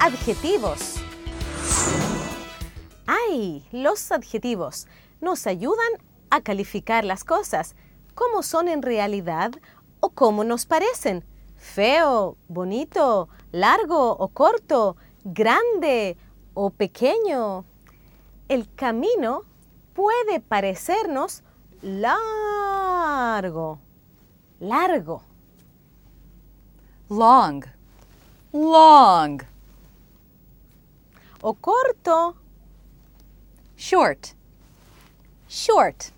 Adjetivos. ¡Ay! Los adjetivos nos ayudan a calificar las cosas, cómo son en realidad o cómo nos parecen. Feo, bonito, largo o corto, grande o pequeño. El camino puede parecernos largo, largo. Long, long o corto. Short. Short.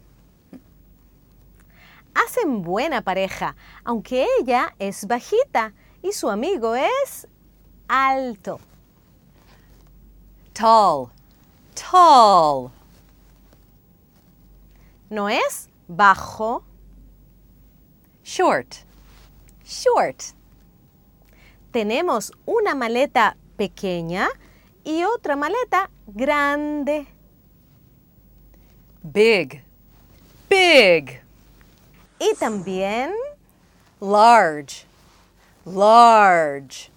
Hacen buena pareja, aunque ella es bajita y su amigo es alto. Tall. Tall. No es bajo. Short. Short. Tenemos una maleta pequeña y otra maleta grande. Big. Big. Y también large. Large.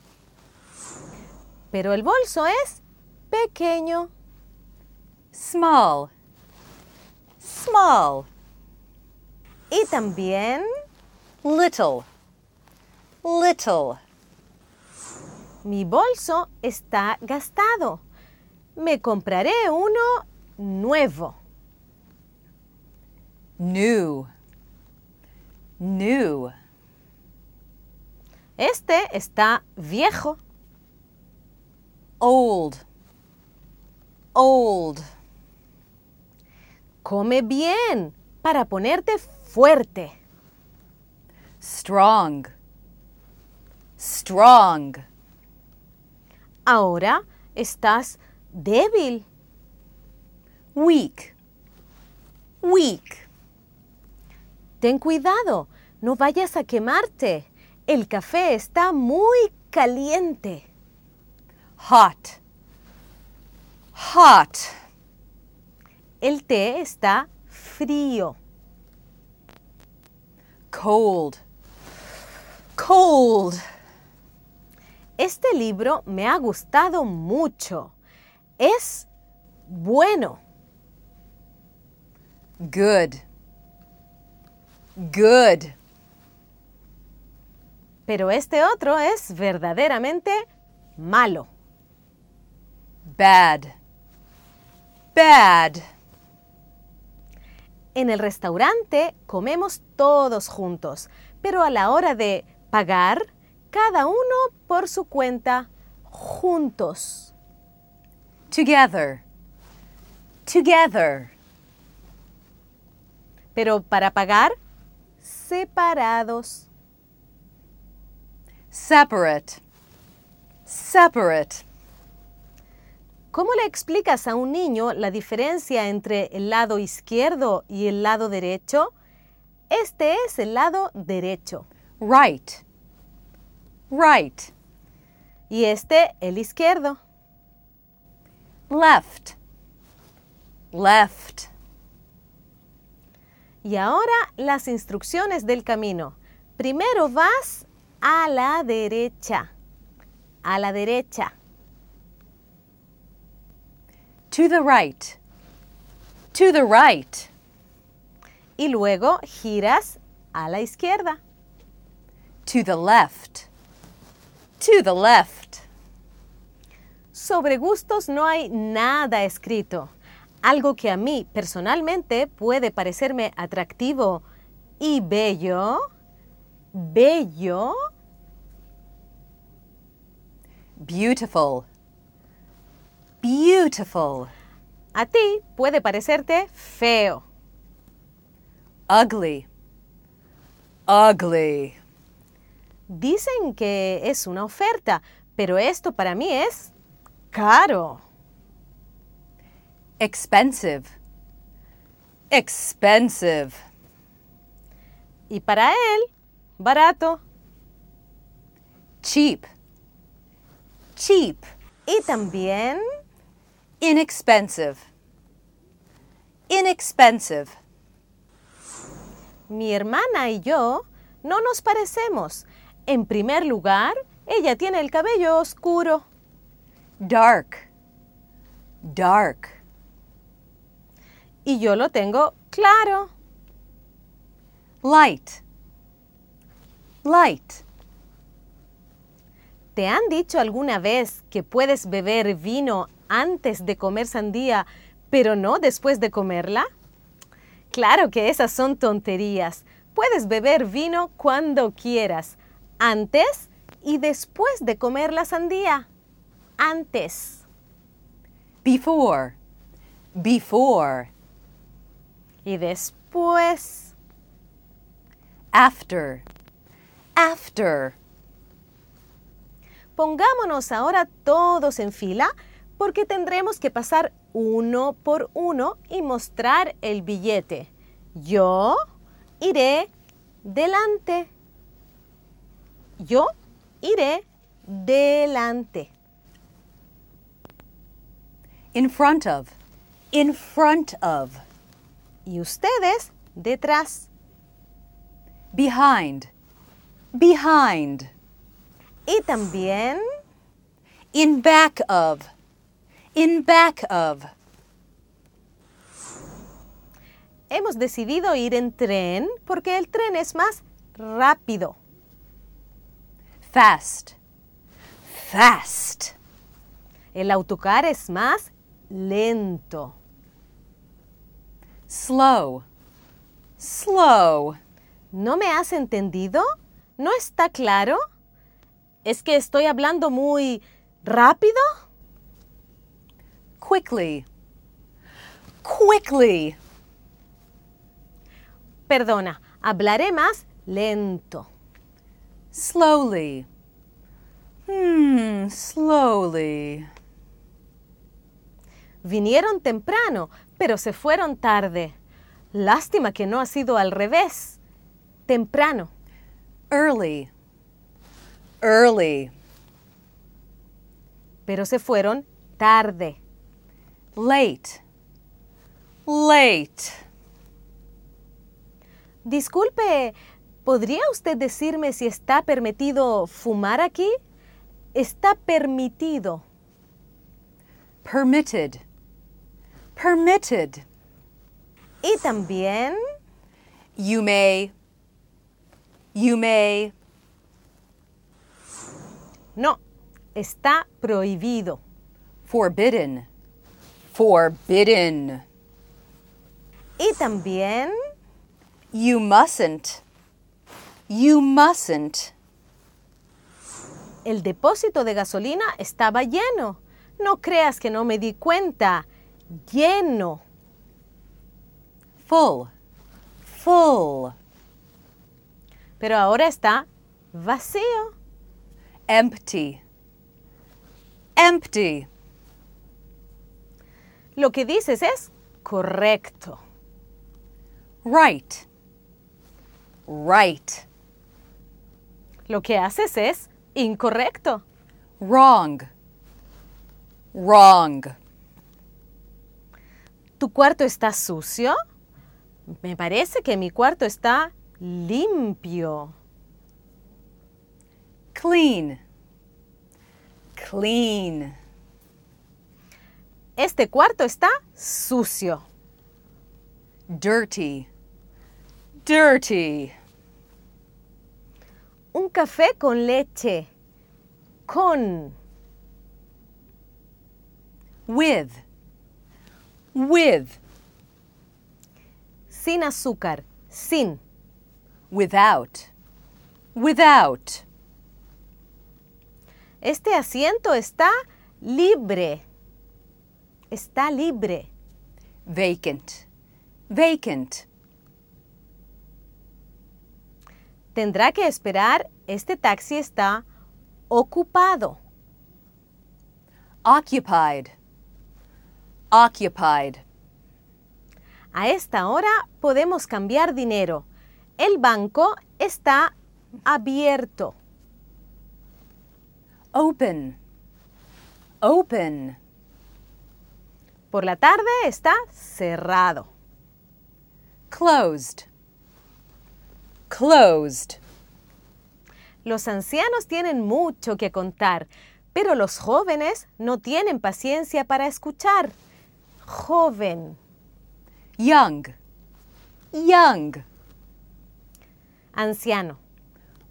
Pero el bolso es pequeño. Small. Small. Y también little. Little mi bolso está gastado. Me compraré uno nuevo. New. New. Este está viejo. Old. Old. Come bien para ponerte fuerte. Strong. Strong. Ahora estás débil. Weak. Weak. Ten cuidado, no vayas a quemarte. El café está muy caliente. Hot. Hot. El té está frío. Cold. Cold. Este libro me ha gustado mucho. Es bueno. Good. Good. Pero este otro es verdaderamente malo. Bad. Bad. En el restaurante comemos todos juntos, pero a la hora de pagar, cada uno por su cuenta, juntos. Together. Together. Pero para pagar, separados. Separate. Separate. ¿Cómo le explicas a un niño la diferencia entre el lado izquierdo y el lado derecho? Este es el lado derecho. Right right. Y este, el izquierdo. Left. Left. Y ahora las instrucciones del camino. Primero vas a la derecha. A la derecha. To the right. To the right. Y luego giras a la izquierda. To the left to the left. Sobre gustos no hay nada escrito. Algo que a mí personalmente puede parecerme atractivo y bello. Bello. Beautiful. Beautiful. A ti puede parecerte feo. Ugly. Ugly. Dicen que es una oferta, pero esto para mí es caro. Expensive. Expensive. Y para él, barato. Cheap. Cheap. Y también inexpensive. Inexpensive. Mi hermana y yo no nos parecemos. En primer lugar, ella tiene el cabello oscuro. Dark. Dark. Y yo lo tengo claro. Light. Light. ¿Te han dicho alguna vez que puedes beber vino antes de comer sandía, pero no después de comerla? Claro que esas son tonterías. Puedes beber vino cuando quieras antes y después de comer la sandía. Antes. Before. Before. Y después. After. After. Pongámonos ahora todos en fila porque tendremos que pasar uno por uno y mostrar el billete. Yo iré delante. Yo iré delante. In front of. In front of. Y ustedes detrás. Behind. Behind. Y también. In back of. In back of. Hemos decidido ir en tren porque el tren es más rápido fast. Fast. El autocar es más lento. Slow. Slow. ¿No me has entendido? ¿No está claro? ¿Es que estoy hablando muy rápido? Quickly. Quickly. Perdona, hablaré más lento slowly. Hmm, slowly. Vinieron temprano, pero se fueron tarde. Lástima que no ha sido al revés. Temprano. Early. Early. Pero se fueron tarde. Late. Late. Disculpe, ¿Podría usted decirme si está permitido fumar aquí? Está permitido. Permitted. Permitted. Y también. You may. You may. No, está prohibido. Forbidden. Forbidden. Y también. You mustn't. You mustn't. El depósito de gasolina estaba lleno. No creas que no me di cuenta. Lleno. Full. Full. Pero ahora está vacío. Empty. Empty. Lo que dices es correcto. Right. Right. Lo que haces es incorrecto. Wrong. Wrong. ¿Tu cuarto está sucio? Me parece que mi cuarto está limpio. Clean. Clean. Este cuarto está sucio. Dirty. Dirty. Un café con leche. Con. With. With. Sin azúcar. Sin. Without. Without. Este asiento está libre. Está libre. Vacant. Vacant. Tendrá que esperar. Este taxi está ocupado. Occupied. Occupied. A esta hora podemos cambiar dinero. El banco está abierto. Open. Open. Por la tarde está cerrado. Closed closed. Los ancianos tienen mucho que contar, pero los jóvenes no tienen paciencia para escuchar. Joven. Young. Young. Anciano.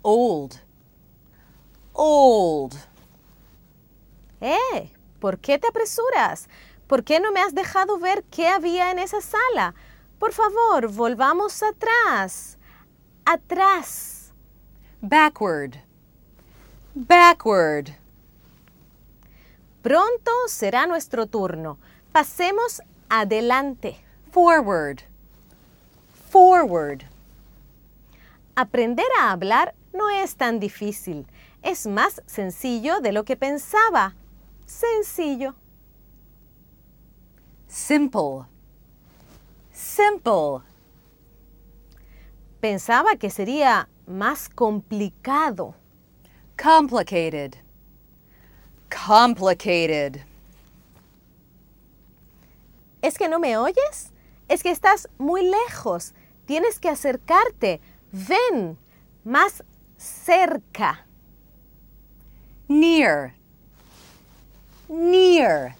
Old. Old. ¡Eh! ¿Por qué te apresuras? ¿Por qué no me has dejado ver qué había en esa sala? Por favor, volvamos atrás atrás. Backward. Backward. Pronto será nuestro turno. Pasemos adelante. Forward. Forward. Aprender a hablar no es tan difícil. Es más sencillo de lo que pensaba. Sencillo. Simple. Simple pensaba que sería más complicado. Complicated. Complicated. ¿Es que no me oyes? Es que estás muy lejos. Tienes que acercarte. Ven más cerca. Near. Near.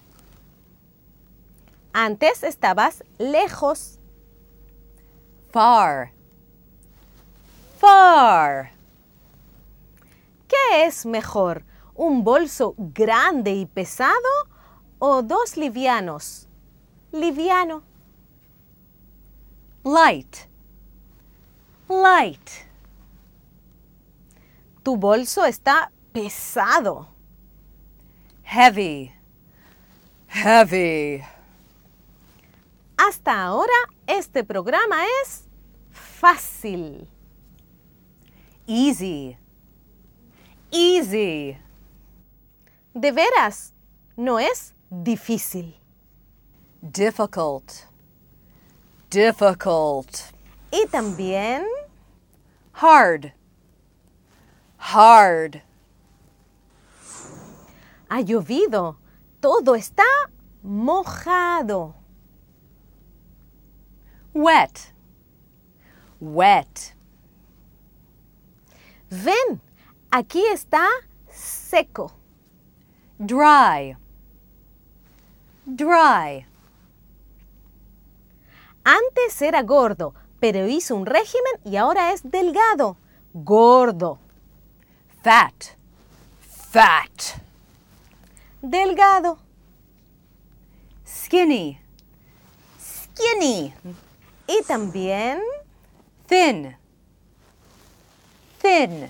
Antes estabas lejos. Far. Far. ¿Qué es mejor, un bolso grande y pesado o dos livianos? Liviano. Light. Light. Tu bolso está pesado. Heavy. Heavy. Hasta ahora este programa es fácil easy. Easy. De veras, no es difícil. Difficult. Difficult. Y también hard. Hard. Ha llovido. Todo está mojado. Wet. Wet. Ven, aquí está seco. Dry. Dry. Antes era gordo, pero hizo un régimen y ahora es delgado. Gordo. Fat. Fat. Delgado. Skinny. Skinny. Y también... Thin. thin.